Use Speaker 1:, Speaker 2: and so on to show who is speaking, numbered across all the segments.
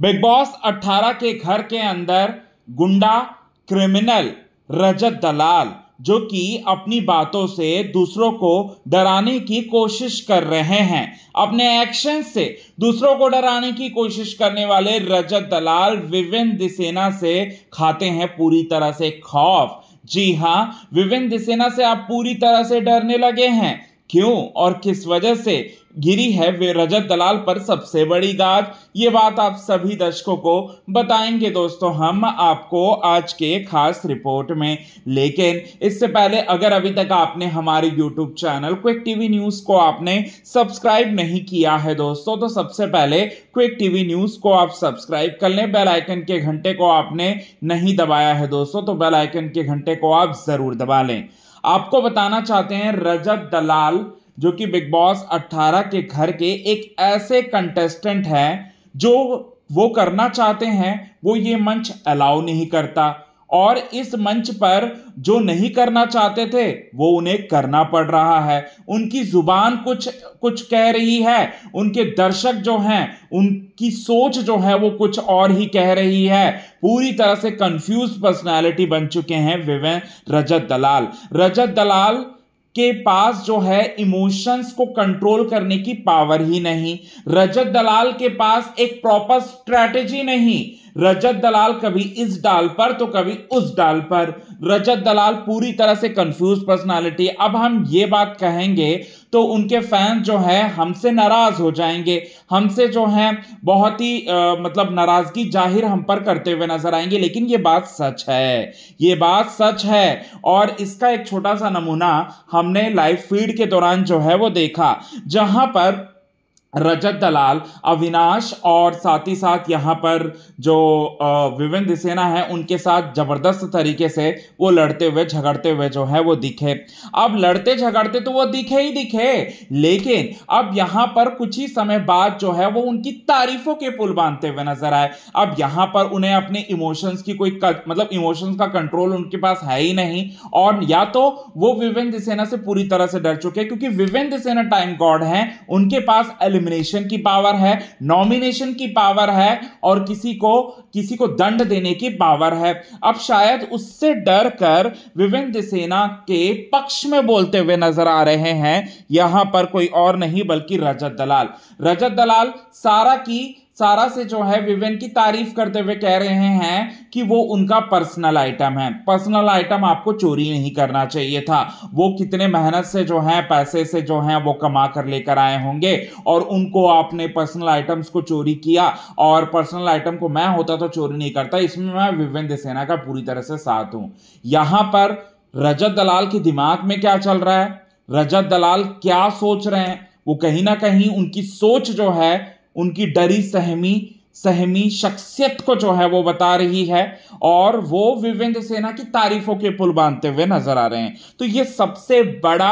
Speaker 1: big boss 18 के घर के अंदर गुंडा क्रिमिनल रजत दलाल जो कि अपनी बातों से दूसरों को डराने की कोशिश कर रहे हैं अपने एक्शन से दूसरों को डराने की कोशिश करने वाले रजत दलाल विविन दिसेना से खाते हैं पूरी तरह से खौफ जी हाँ विविन दिसेना से आप पूरी तरह से डरने लगे हैं क्यों और किस वजह से घिरी है वे रजत दलाल पर सबसे बड़ी गाज ये बात आप सभी दर्शकों को बताएंगे दोस्तों हम आपको आज के खास रिपोर्ट में लेकिन इससे पहले अगर अभी तक आपने हमारे YouTube channel quick TV news को आपने सब्सक्राइब नहीं किया है दोस्तों तो सबसे पहले क्विक टीवी न्यूज़ को आप सब्सक्राइब कर लें बेलाइकन के घंटे को आपने नहीं दबाया है दोस्तों तो बेलाइकन के घंटे को आप ज़रूर दबा लें आपको बताना चाहते हैं रजत दलाल जो कि बिग बॉस 18 के घर के एक ऐसे कंटेस्टेंट हैं जो वो करना चाहते हैं वो ये मंच अलाउ नहीं करता और इस मंच पर जो नहीं करना चाहते थे वो उन्हें करना पड़ रहा है उनकी जुबान कुछ कुछ कह रही है उनके दर्शक जो हैं उनकी सोच जो है वो कुछ और ही कह रही है पूरी तरह से कंफ्यूज पर्सनालिटी बन चुके हैं विवेन रजत दलाल रजत दलाल के पास जो है इमोशंस को कंट्रोल करने की पावर ही नहीं रजत दलाल के पास एक प्रॉपर स्ट्रैटेजी नहीं रजत दलाल कभी इस डाल पर तो कभी उस डाल पर रजत दलाल पूरी तरह से कंफ्यूज पर्सनालिटी अब हम ये बात कहेंगे तो उनके फैंस जो है हमसे नाराज़ हो जाएंगे हमसे जो है बहुत ही आ, मतलब नाराज़गी जाहिर हम पर करते हुए नजर आएंगे लेकिन ये बात सच है ये बात सच है और इसका एक छोटा सा नमूना हमने लाइव फीड के दौरान जो है वो देखा जहां पर रजत दलाल अविनाश और साथ ही साथ यहाँ पर जो विविन दिसेना है उनके साथ ज़बरदस्त तरीके से वो लड़ते हुए झगड़ते हुए जो है वो दिखे अब लड़ते झगड़ते तो वो दिखे ही दिखे लेकिन अब यहाँ पर कुछ ही समय बाद जो है वो उनकी तारीफों के पुल बांधते हुए नजर आए अब यहाँ पर उन्हें अपने इमोशंस की कोई मतलब इमोशंस का कंट्रोल उनके पास है ही नहीं और या तो वो विवेन दिसेना से पूरी तरह से डर चुके क्योंकि विवेन दिसेना टाइम गॉड है उनके पास एलिमेंट एलिमिनेशन की पावर है नॉमिनेशन की पावर है और किसी को किसी को दंड देने की पावर है अब शायद उससे डर कर विभिन्न सेना के पक्ष में बोलते हुए नजर आ रहे हैं यहां पर कोई और नहीं बल्कि रजत दलाल रजत दलाल सारा की सारा से जो है विवेन की तारीफ करते हुए कह रहे हैं कि वो उनका पर्सनल आइटम है पर्सनल आइटम आपको चोरी नहीं करना चाहिए था वो कितने मेहनत से जो है पैसे से जो है वो कमा कर लेकर आए होंगे और उनको आपने पर्सनल आइटम्स को चोरी किया और पर्सनल आइटम को मैं होता तो चोरी नहीं करता इसमें मैं विवेन देसेना का पूरी तरह से साथ हूं यहां पर रजत दलाल के दिमाग में क्या चल रहा है रजत दलाल क्या सोच रहे हैं वो कहीं ना कहीं उनकी सोच जो है उनकी डरी सहमी सहमी शख्सियत को जो है वो बता रही है और वो विवेंद सेना की तारीफों के पुल बांधते हुए नजर आ रहे हैं तो ये सबसे बड़ा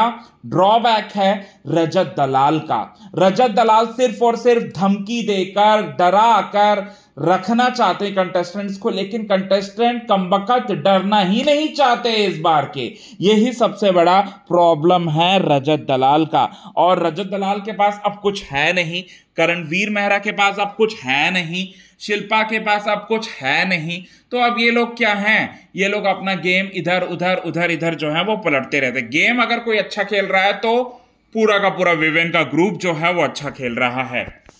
Speaker 1: ड्रॉबैक है रजत दलाल का रजत दलाल सिर्फ और सिर्फ धमकी देकर डरा कर रखना चाहते हैं कंटेस्टेंट्स को लेकिन कंटेस्टेंट कम वक्त डरना ही नहीं चाहते इस बार के यही सबसे बड़ा प्रॉब्लम है रजत दलाल का और रजत दलाल के पास अब कुछ है नहीं करणवीर मेहरा के पास अब कुछ है नहीं शिल्पा के पास अब कुछ है नहीं तो अब ये लोग क्या हैं ये लोग अपना गेम इधर उधर उधर इधर जो है वो पलटते रहते गेम अगर कोई अच्छा खेल रहा है तो पूरा का पूरा विवेन का ग्रुप जो है वो अच्छा खेल रहा है